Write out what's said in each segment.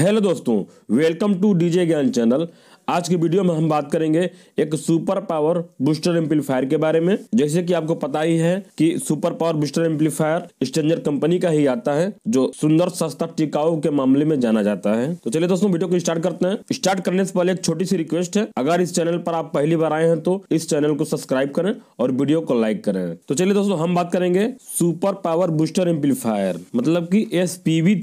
hello दोस्तों welcome to DJ Gyan channel आज की वीडियो में हम बात करेंगे एक सुपर पावर बूस्टर एम्पलीफायर के बारे में जैसे कि आपको पता ही है कि super power booster amplifier Stenger company का ही आता है जो सुंदर सस्ता टिकाऊ के मामले में जाना जाता है तो चलिए दोस्तों वीडियो को स्टार्ट करते हैं स्टार्ट करने से पहले एक छोटी सी रिक्वेस्ट है अगर इस चैनल पर आप पहली बार आए हैं तो इस चैनल को सब्सक्राइब करें और वीडियो को लाइक करें तो चलिए दोस्तों हम बात करेंगे सुपर पावर बूस्टर एम्पलीफायर मतलब की एस पीवी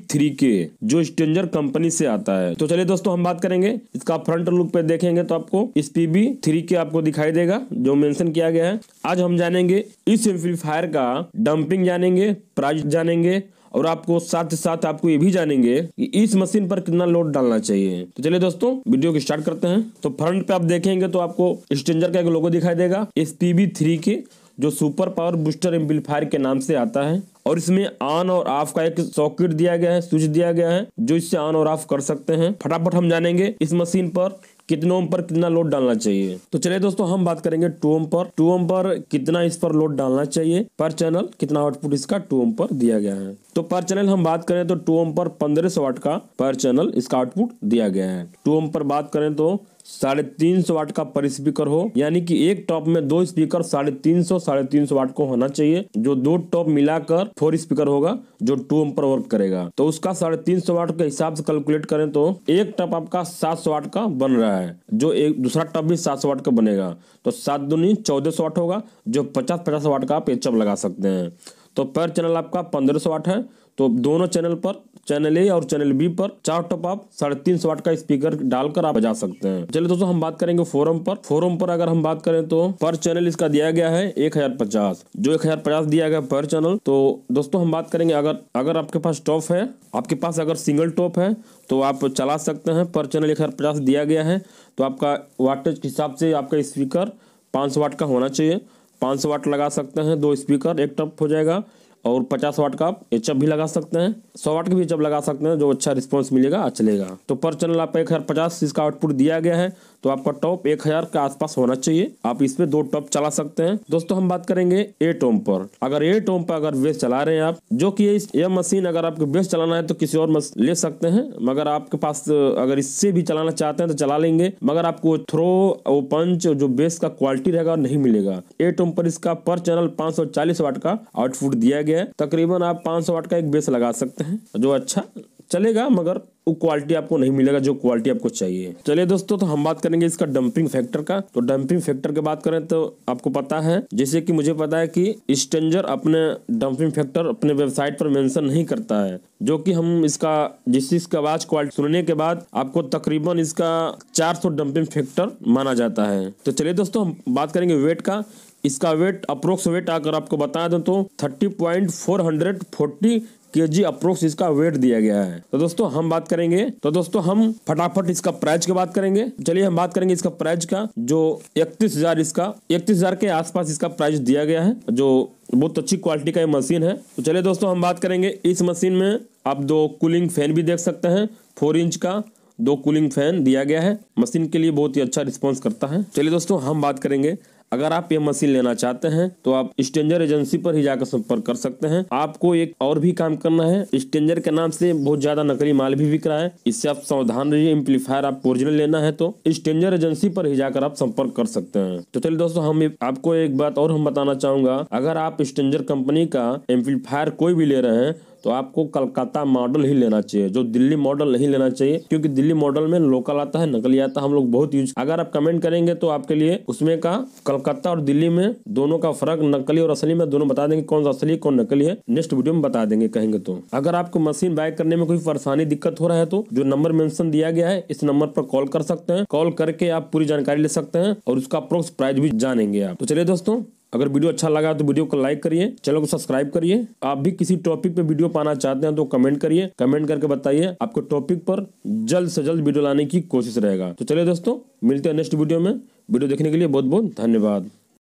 के जो स्टेंजर कंपनी से आता है तो चलिए दोस्तों हम बात करेंगे इसका फ्रंट लुक पे देखेंगे तो आपको इस पीबी थ्री के आपको दिखाई देगा जो मेंशन किया गया है आज हम जानेंगे इस एम्पलीफायर का डंपिंग जानेंगे प्राइस जानेंगे और आपको साथ साथ आपको ये भी जानेंगे कि इस मशीन पर कितना लोड डालना चाहिए तो चलिए दोस्तों वीडियो को स्टार्ट करते हैं तो फ्रंट पे आप देखेंगे तो आपको स्टेंजर का एक लोगो दिखाई देगा इस एस थ्री के जो सुपर पावर बूस्टर एम्पलीफायर के नाम से आता है और इसमें ऑन और ऑफ का एक सॉकेट दिया गया है स्विच दिया गया है जो इससे ऑन और ऑफ कर सकते हैं फटाफट हम जानेंगे इस मशीन पर कितने ओम पर कितना लोड डालना चाहिए तो चलिए दोस्तों हम बात करेंगे टू ओम पर टू ओम पर कितना इस पर लोड डालना चाहिए पर चैनल कितना आउटपुट इसका टू ओम पर दिया गया है तो पर चैनल हम बात करें तो टू ओम पर पंद्रह सौ वाट का पर चैनल इसका आउटपुट दिया गया है टू ओम पर बात करें तो साढ़े तीन सौ वाट का पर स्पीकर हो यानी कि एक टॉप में दो स्पीकर साढ़े तीन सौ साढ़े तीन सौ वाट को होना चाहिए जो दो टॉप मिलाकर फोर स्पीकर होगा जो टू ओम पर वर्क करेगा तो उसका साढ़े तीन सौ वाट के हिसाब से कैलकुलेट करें तो एक टॉप आपका सात सौ वाट का बन रहा है रहा है जो एक दूसरा टप भी सात सौ वाट का बनेगा तो सात दुनी चौदह सौ वाट होगा जो पचास पचास वाट का आप पेचअप लगा सकते हैं तो पर चैनल आपका पंद्रह सौ वाट है तो दोनों चैनल पर चैनल ए और चैनल बी पर चार टॉप आप साढ़े तीन सौ का स्पीकर डालकर आप बजा सकते हैं चलिए दोस्तों हम बात करेंगे फोरम पर फोरम पर अगर हम बात करें तो पर चैनल इसका दिया गया है एक हजार पचास जो एक हजार पचास दिया गया पर चैनल तो दोस्तों हम बात करेंगे अगर अगर आपके पास टॉप है आपके पास अगर सिंगल टॉप है तो आप चला सकते हैं पर चैनल एक हजार पचास दिया गया है तो आपका वाटेज के हिसाब से आपका स्पीकर पाँच वाट का होना चाहिए पाँच वाट लगा सकते हैं दो स्पीकर एक टॉप हो जाएगा और 50 वाट का आप एच भी लगा सकते हैं 100 वाट का भी एच लगा सकते हैं जो अच्छा रिस्पॉन्स मिलेगा चलेगा तो पर चैनल आपका एक हज़ार पचास इसका आउटपुट दिया गया है तो आपका टॉप एक हजार के आसपास होना चाहिए आप इसमें दो टॉप चला सकते हैं दोस्तों हम बात करेंगे ए टोम पर अगर ए टोम पर अगर वेस्ट चला रहे हैं आप जो कि यह मशीन अगर आपको वेस्ट चलाना है तो किसी और ले सकते हैं मगर आपके पास अगर इससे भी चलाना चाहते हैं तो चला लेंगे मगर आपको थ्रो वो पंच जो बेस का क्वालिटी रहेगा नहीं मिलेगा ए टोम पर इसका पर चैनल पांच वाट का आउटपुट दिया गया है तकरीबन आप पांच वाट का एक बेस लगा सकते हैं जो अच्छा चलेगा मगर वो क्वालिटी आपको नहीं मिलेगा जो क्वालिटी आपको चाहिए चलिए दोस्तों तो हम बात करेंगे इसका डंपिंग फैक्टर का तो डंपिंग फैक्टर की बात करें तो आपको पता है जैसे कि मुझे पता है कि स्टेंजर अपने डंपिंग फैक्टर अपने वेबसाइट पर मेंशन नहीं करता है जो कि हम इसका जिस इसका आवाज क्वालिटी सुनने के बाद आपको तकरीबन इसका 400 डंपिंग फैक्टर माना जाता है तो चलिए दोस्तों हम बात करेंगे वेट का इसका वेट अप्रोक्स वेट अगर आपको बताया दें तो thirty point four hundred forty K G approx इसका वेट दिया गया है तो दोस्तों हम बात करेंगे तो दोस्तों हम फटाफट इसका प्राइस की बात करेंगे चलिए हम बात करेंगे इसका प्राइस का जो इकतीस हजार इसका इकतीस हजार के आसपास इसका प्राइस दिया गया है जो बहुत अच्छी क्वालिटी का ये मशीन है तो चलिए दोस्तों हम बात करेंगे इस मशीन में आप दो कूलिंग फैन भी देख सकते हैं फोर इंच का दो कूलिंग फैन दिया गया है मशीन के लिए बहुत ही अच्छा रिस्पॉन्स करता है चलिए दोस्तों हम बात करेंगे अगर आप ये मशीन लेना चाहते हैं तो आप स्टेंजर एजेंसी पर ही जाकर संपर्क कर सकते हैं आपको एक और भी काम करना है स्टेंजर के नाम से बहुत ज्यादा नकली माल भी बिक रहा है इससे आप सावधान रहिए इम्प्लीफायर आपको ओरिजिनल लेना है तो स्टेंजर एजेंसी पर ही जाकर आप संपर्क कर सकते हैं तो चलिए दोस्तों हम आपको एक बात और हम बताना चाहूंगा अगर आप स्टेंजर कंपनी का एम्पलीफायर कोई भी ले रहे हैं तो आपको कलकत्ता मॉडल ही लेना चाहिए जो दिल्ली मॉडल नहीं लेना चाहिए क्योंकि दिल्ली मॉडल में लोकल आता है नकली आता है हम लोग बहुत यूज अगर आप कमेंट करेंगे तो आपके लिए उसमें का कलकत्ता और दिल्ली में दोनों का फर्क नकली और असली में दोनों बता देंगे कौन सा असली कौन नकली है नेक्स्ट वीडियो में बता देंगे कहेंगे तो अगर आपको मशीन बाय करने में कोई परेशानी दिक्कत हो रहा है तो जो नंबर मेंशन दिया गया है इस नंबर पर कॉल कर सकते हैं कॉल करके आप पूरी जानकारी ले सकते हैं और उसका प्रोक्स प्राइस भी जानेंगे आप तो चलिए दोस्तों अगर वीडियो अच्छा लगा तो वीडियो को लाइक करिए चैनल को सब्सक्राइब करिए आप भी किसी टॉपिक पे वीडियो पाना चाहते हैं तो कमेंट करिए कमेंट करके बताइए आपको टॉपिक पर जल्द से जल्द वीडियो लाने की कोशिश रहेगा तो चलिए दोस्तों मिलते हैं नेक्स्ट वीडियो में वीडियो देखने के लिए बहुत बहुत धन्यवाद